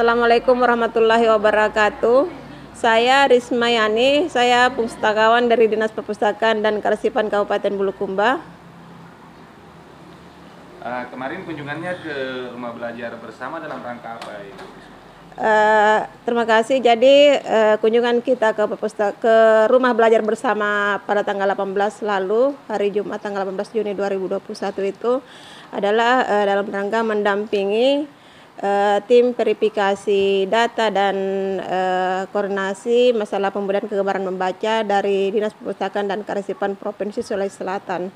Assalamualaikum warahmatullahi wabarakatuh. Saya Risma Yani, saya pustakawan dari Dinas Perpustakaan dan Karsipan Kabupaten Bulukumba. Uh, kemarin kunjungannya ke rumah belajar bersama dalam rangka apa ya? Uh, terima kasih. Jadi uh, kunjungan kita ke ke rumah belajar bersama pada tanggal 18 lalu, hari Jumat tanggal 18 Juni 2021 itu adalah uh, dalam rangka mendampingi uh, tim verifikasi data dan uh, koordinasi masalah pemberian kegemaran membaca dari Dinas Perpustakaan dan Kearsipan Provinsi Sulawesi Selatan.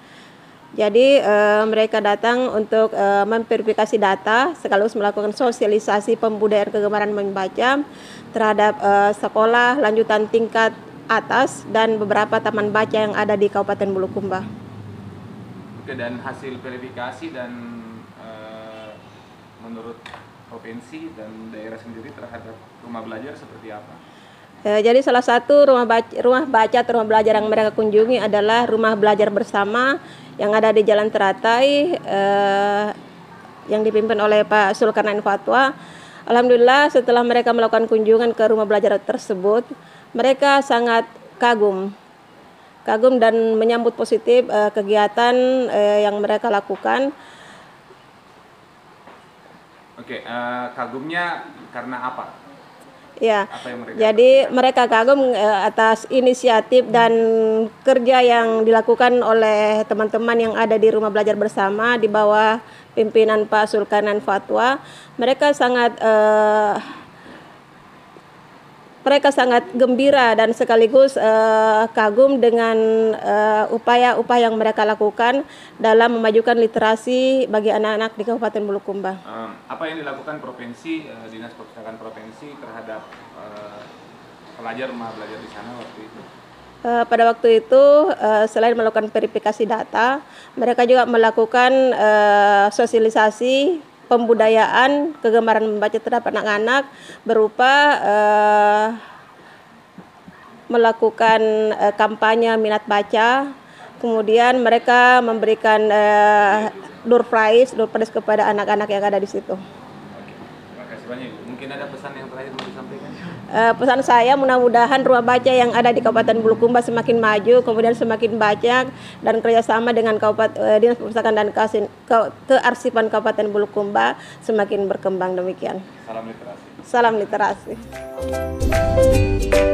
Jadi uh, mereka datang untuk uh, memverifikasi data sekaligus melakukan sosialisasi pembudayaan kegemaran membaca terhadap uh, sekolah lanjutan tingkat atas dan beberapa taman baca yang ada di Kabupaten Bulukumba. Oke, dan hasil verifikasi dan menurut provinsi dan daerah sendiri terhadap rumah belajar seperti apa? Ya, jadi salah satu rumah baca, rumah baca atau rumah belajar yang mereka kunjungi adalah rumah belajar bersama yang ada di Jalan Teratai eh, yang dipimpin oleh Pak Sulkarnain Fatwa. Alhamdulillah setelah mereka melakukan kunjungan ke rumah belajar tersebut, mereka sangat kagum. Kagum dan menyambut positif eh, kegiatan eh, yang mereka lakukan Oke, okay, uh, eh, kagumnya karena apa? Ya, mereka jadi lakukan? mereka kagum eh, atas inisiatif dan kerja yang dilakukan oleh teman-teman yang ada di rumah belajar bersama di bawah pimpinan Pak Sulkanan Fatwa. Mereka sangat uh, mereka sangat gembira dan sekaligus uh, kagum dengan eh, upaya-upaya uh, yang mereka lakukan dalam memajukan literasi bagi anak-anak di Kabupaten Bulukumba. Um, apa yang dilakukan provinsi uh, dinas perpustakaan provinsi terhadap uh, pelajar mah belajar di sana waktu itu? pada waktu itu, selain melakukan verifikasi data, mereka juga melakukan sosialisasi pembudayaan kegemaran membaca terhadap anak-anak berupa uh, melakukan uh, kampanye minat baca kemudian mereka memberikan uh, eh, door prize door prize kepada anak-anak yang ada di situ. Terima kasih banyak. Mungkin ada pesan yang terakhir mau disampaikan? Uh, pesan saya mudah-mudahan ruang baca yang ada di Kabupaten Bulukumba semakin maju, kemudian semakin banyak dan kerjasama dengan Kabupaten uh, Dinas Perpustakaan dan Kasin, ke, Kearsipan Kabupaten Bulukumba semakin berkembang demikian. Salam literasi. Salam literasi.